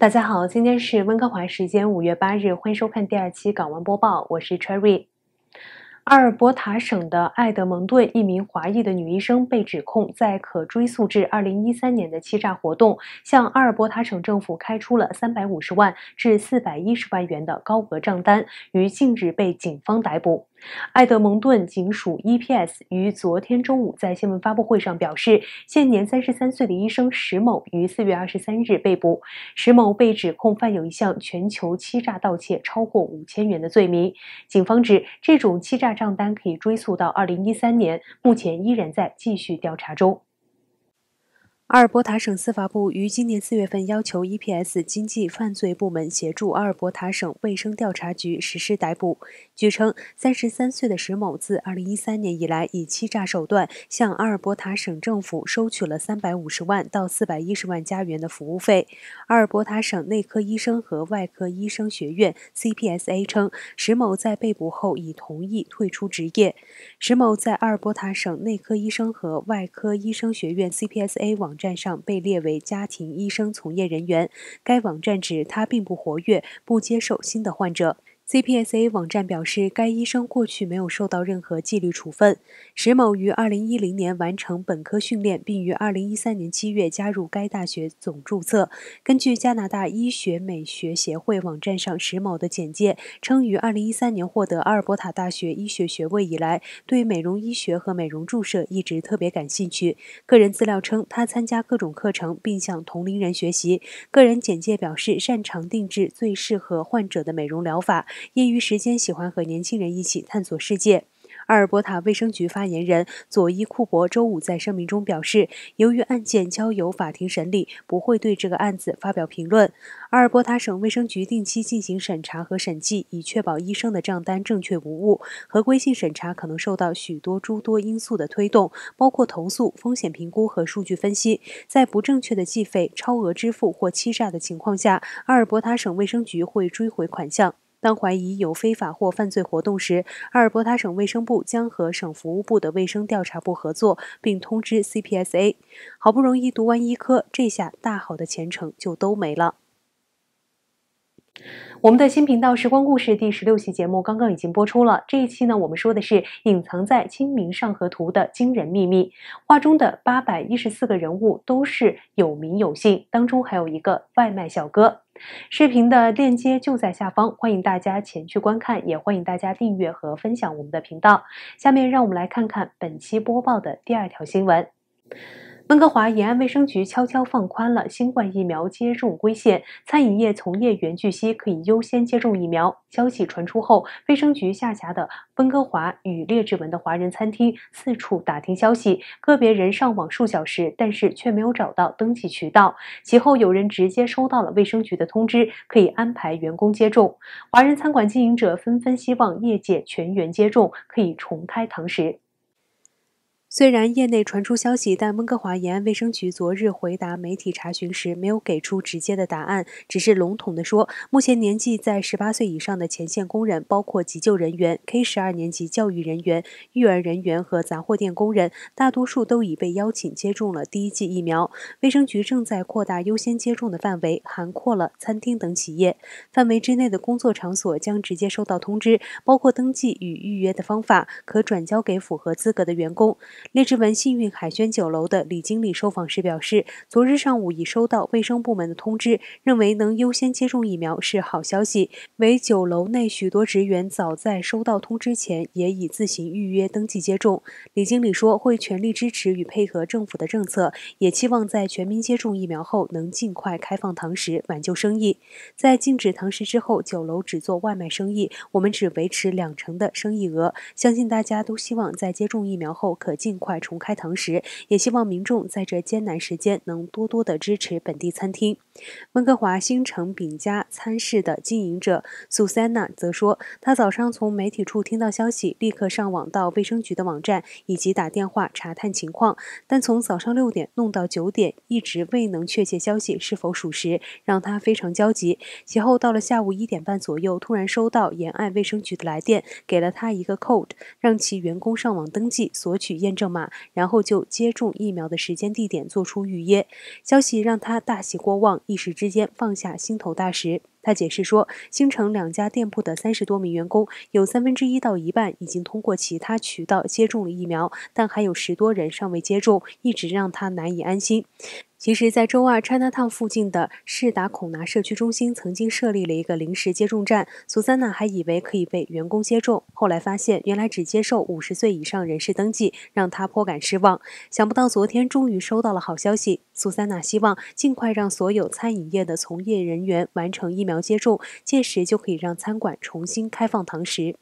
大家好，今天是温哥华时间五月八日，欢迎收看第二期《港湾播报》，我是 Cherry。阿尔伯塔省的埃德蒙顿，一名华裔的女医生被指控在可追溯至二零一三年的欺诈活动，向阿尔伯塔省政府开出了三百五十万至四百一十万元的高额账单，于近日被警方逮捕。埃德蒙顿警署 EPS 于昨天中午在新闻发布会上表示，现年三十三岁的医生石某于四月二十三日被捕。石某被指控犯有一项全球欺诈盗窃超过五千元的罪名。警方指，这种欺诈账单可以追溯到二零一三年，目前依然在继续调查中。阿尔伯塔省司法部于今年四月份要求 EPS 经济犯罪部门协助阿尔伯塔省卫生调查局实施逮捕。据称，三十三岁的石某自二零一三年以来，以欺诈手段向阿尔伯塔省政府收取了三百五十万到四百一十万加元的服务费。阿尔伯塔省内科医生和外科医生学院 （CPSA） 称，石某在被捕后已同意退出职业。石某在阿尔伯塔省内科医生和外科医生学院 （CPSA） 网。站上被列为家庭医生从业人员。该网站指他并不活跃，不接受新的患者。CPSA 网站表示，该医生过去没有受到任何纪律处分。石某于二零一零年完成本科训练，并于二零一三年七月加入该大学总注册。根据加拿大医学美学协会网站上石某的简介称，于二零一三年获得阿尔伯塔大学医学学位以来，对美容医学和美容注射一直特别感兴趣。个人资料称，他参加各种课程并向同龄人学习。个人简介表示，擅长定制最适合患者的美容疗法。业余时间喜欢和年轻人一起探索世界。阿尔伯塔卫生局发言人佐伊·库珀周五在声明中表示，由于案件交由法庭审理，不会对这个案子发表评论。阿尔伯塔省卫生局定期进行审查和审计，以确保医生的账单正确无误。合规性审查可能受到许多诸多因素的推动，包括投诉、风险评估和数据分析。在不正确的计费、超额支付或欺诈的情况下，阿尔伯塔省卫生局会追回款项。当怀疑有非法或犯罪活动时，阿尔伯塔省卫生部将和省服务部的卫生调查部合作，并通知 CPSA。好不容易读完医科，这下大好的前程就都没了。我们的新频道《时光故事》第十六期节目刚刚已经播出了。这一期呢，我们说的是隐藏在《清明上河图》的惊人秘密。画中的八百一十四个人物都是有名有姓，当中还有一个外卖小哥。视频的链接就在下方，欢迎大家前去观看，也欢迎大家订阅和分享我们的频道。下面让我们来看看本期播报的第二条新闻。温哥华沿岸卫生局悄悄放宽了新冠疫苗接种规限，餐饮业从业员据悉可以优先接种疫苗。消息传出后，卫生局下辖的温哥华与列治文的华人餐厅四处打听消息，个别人上网数小时，但是却没有找到登记渠道。其后，有人直接收到了卫生局的通知，可以安排员工接种。华人餐馆经营者纷纷希望业界全员接种，可以重开堂食。虽然业内传出消息，但温哥华沿岸卫生局昨日回答媒体查询时没有给出直接的答案，只是笼统地说，目前年纪在十八岁以上的前线工人，包括急救人员、K 十二年级教育人员、育儿人员和杂货店工人，大多数都已被邀请接种了第一剂疫苗。卫生局正在扩大优先接种的范围，涵括了餐厅等企业，范围之内的工作场所将直接收到通知，包括登记与预约的方法，可转交给符合资格的员工。荔枝文幸运海鲜酒楼的李经理受访时表示，昨日上午已收到卫生部门的通知，认为能优先接种疫苗是好消息。为酒楼内许多职员早在收到通知前也已自行预约登记接种。李经理说，会全力支持与配合政府的政策，也期望在全民接种疫苗后能尽快开放堂食，挽救生意。在禁止堂食之后，酒楼只做外卖生意，我们只维持两成的生意额。相信大家都希望在接种疫苗后可尽。尽快重开堂食，也希望民众在这艰难时间能多多的支持本地餐厅。温哥华新城饼家餐室的经营者苏珊娜则说，他早上从媒体处听到消息，立刻上网到卫生局的网站，以及打电话查探情况。但从早上六点弄到九点，一直未能确切消息是否属实，让他非常焦急。其后到了下午一点半左右，突然收到沿岸卫生局的来电，给了他一个 code，让其员工上网登记索取验证码，然后就接种疫苗的时间地点做出预约。消息让他大喜过望。一时之间放下心头大石。他解释说，新城两家店铺的三十多名员工，有三分之一到一半已经通过其他渠道接种了疫苗，但还有十多人尚未接种，一直让他难以安心。其实，在周二，Chinatown 附近的世达孔拿社区中心曾经设立了一个临时接种站。苏珊娜还以为可以被员工接种，后来发现原来只接受五十岁以上人士登记，让她颇感失望。想不到昨天终于收到了好消息。苏珊娜希望尽快让所有餐饮业的从业人员完成疫苗接种，届时就可以让餐馆重新开放堂食。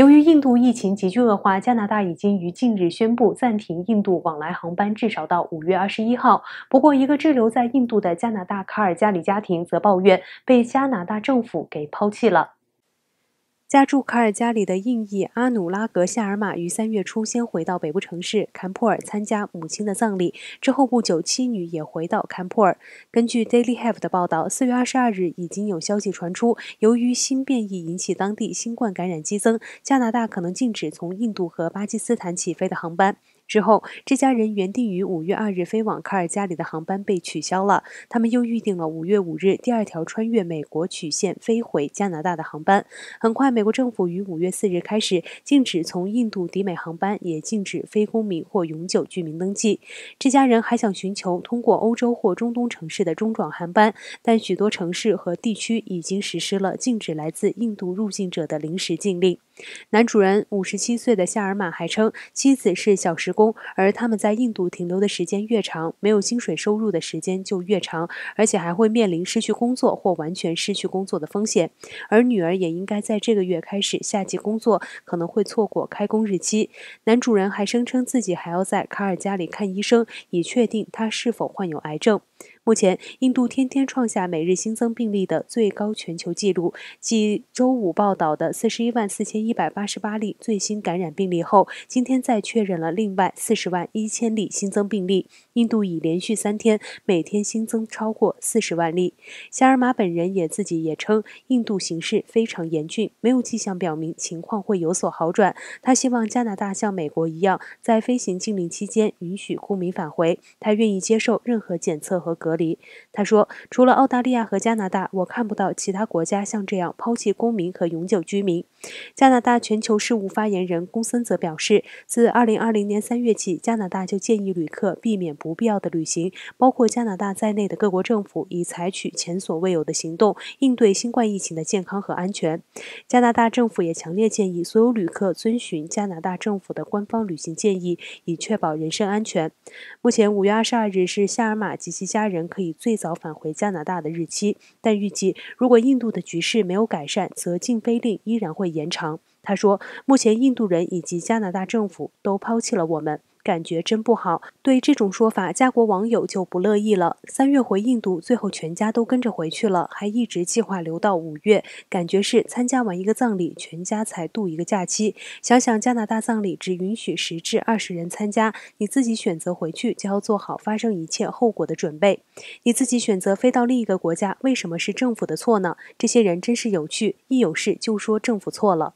由于印度疫情急剧恶化，加拿大已经于近日宣布暂停印度往来航班，至少到五月二十一号。不过，一个滞留在印度的加拿大卡尔加里家庭则抱怨被加拿大政府给抛弃了。家住卡尔加里的印裔阿努拉格·夏尔马于三月初先回到北部城市坎普尔参加母亲的葬礼，之后不久，妻女也回到坎普尔。根据 Daily h a v e 的报道，四月二十二日已经有消息传出，由于新变异引起当地新冠感染激增，加拿大可能禁止从印度和巴基斯坦起飞的航班。之后，这家人原定于五月二日飞往卡尔加里的航班被取消了。他们又预定了五月五日第二条穿越美国曲线飞回加拿大的航班。很快，美国政府于五月四日开始禁止从印度抵美航班，也禁止非公民或永久居民登记。这家人还想寻求通过欧洲或中东城市的中转航班，但许多城市和地区已经实施了禁止来自印度入境者的临时禁令。男主人五十七岁的夏尔马还称，妻子是小时工，而他们在印度停留的时间越长，没有薪水收入的时间就越长，而且还会面临失去工作或完全失去工作的风险。而女儿也应该在这个月开始夏季工作，可能会错过开工日期。男主人还声称自己还要在卡尔加里看医生，以确定他是否患有癌症。目前，印度天天创下每日新增病例的最高全球纪录。继周五报道的四十一万四千一百八十八例最新感染病例后，今天再确认了另外四十万一千例新增病例。印度已连续三天每天新增超过四十万例。夏尔马本人也自己也称，印度形势非常严峻，没有迹象表明情况会有所好转。他希望加拿大像美国一样，在飞行禁令期间允许公民返回。他愿意接受任何检测和。隔离。他说：“除了澳大利亚和加拿大，我看不到其他国家像这样抛弃公民和永久居民。”加拿大全球事务发言人公森则表示：“自2020年3月起，加拿大就建议旅客避免不必要的旅行。包括加拿大在内的各国政府已采取前所未有的行动应对新冠疫情的健康和安全。加拿大政府也强烈建议所有旅客遵循加拿大政府的官方旅行建议，以确保人身安全。”目前，5月22日是夏尔马及其下。家人可以最早返回加拿大的日期，但预计如果印度的局势没有改善，则禁飞令依然会延长。他说：“目前印度人以及加拿大政府都抛弃了我们。”感觉真不好，对这种说法，家国网友就不乐意了。三月回印度，最后全家都跟着回去了，还一直计划留到五月。感觉是参加完一个葬礼，全家才度一个假期。想想加拿大葬礼只允许十至二十人参加，你自己选择回去就要做好发生一切后果的准备。你自己选择飞到另一个国家，为什么是政府的错呢？这些人真是有趣，一有事就说政府错了。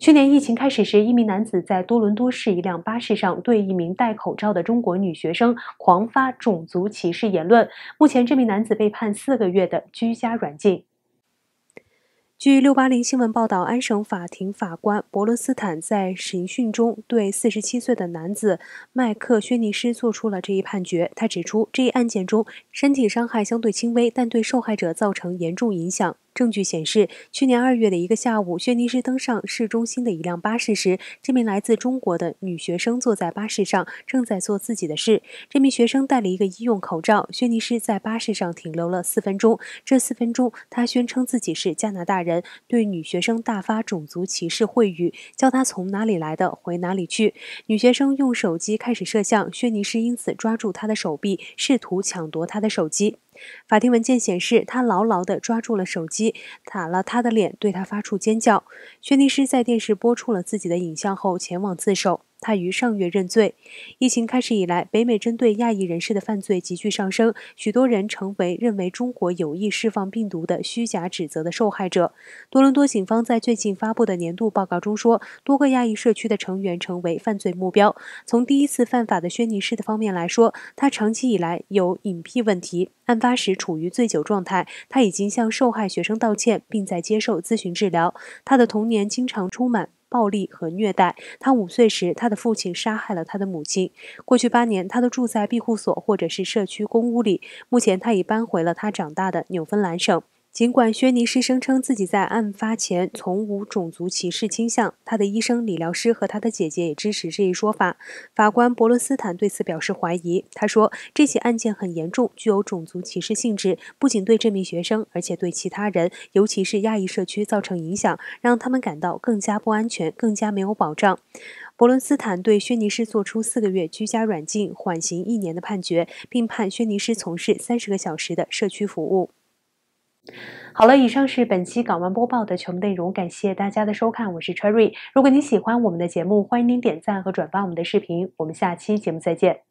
去年疫情开始时，一名男子在多伦多市一辆巴士上对一名戴口罩的中国女学生狂发种族歧视言论。目前，这名男子被判四个月的居家软禁。据六八零新闻报道，安省法庭法官伯伦斯坦在审讯中对47岁的男子麦克·薛尼斯做出了这一判决。他指出，这一案件中身体伤害相对轻微，但对受害者造成严重影响。证据显示，去年二月的一个下午，薛尼诗登上市中心的一辆巴士时，这名来自中国的女学生坐在巴士上，正在做自己的事。这名学生戴了一个医用口罩。薛尼诗在巴士上停留了四分钟，这四分钟，他宣称自己是加拿大人，对女学生大发种族歧视秽语，叫她从哪里来的回哪里去。女学生用手机开始摄像，薛尼诗因此抓住她的手臂，试图抢夺她的手机。法庭文件显示，他牢牢地抓住了手机，打了他的脸，对他发出尖叫。薛律师在电视播出了自己的影像后，前往自首。他于上月认罪。疫情开始以来，北美针对亚裔人士的犯罪急剧上升，许多人成为认为中国有意释放病毒的虚假指责的受害者。多伦多警方在最近发布的年度报告中说，多个亚裔社区的成员成为犯罪目标。从第一次犯法的轩尼诗的方面来说，他长期以来有隐蔽问题，案发时处于醉酒状态。他已经向受害学生道歉，并在接受咨询治疗。他的童年经常充满。暴力和虐待。他五岁时，他的父亲杀害了他的母亲。过去八年，他都住在庇护所或者是社区公屋里。目前，他已搬回了他长大的纽芬兰省。尽管薛尼诗声称自己在案发前从无种族歧视倾向，他的医生、理疗师和他的姐姐也支持这一说法。法官伯伦斯坦对此表示怀疑。他说：“这起案件很严重，具有种族歧视性质，不仅对这名学生，而且对其他人，尤其是亚裔社区造成影响，让他们感到更加不安全，更加没有保障。”伯伦斯坦对薛尼诗作出四个月居家软禁、缓刑一年的判决，并判薛尼诗从事三十个小时的社区服务。好了，以上是本期《港湾播报》的全部内容，感谢大家的收看，我是 Cherry。如果您喜欢我们的节目，欢迎您点赞和转发我们的视频。我们下期节目再见。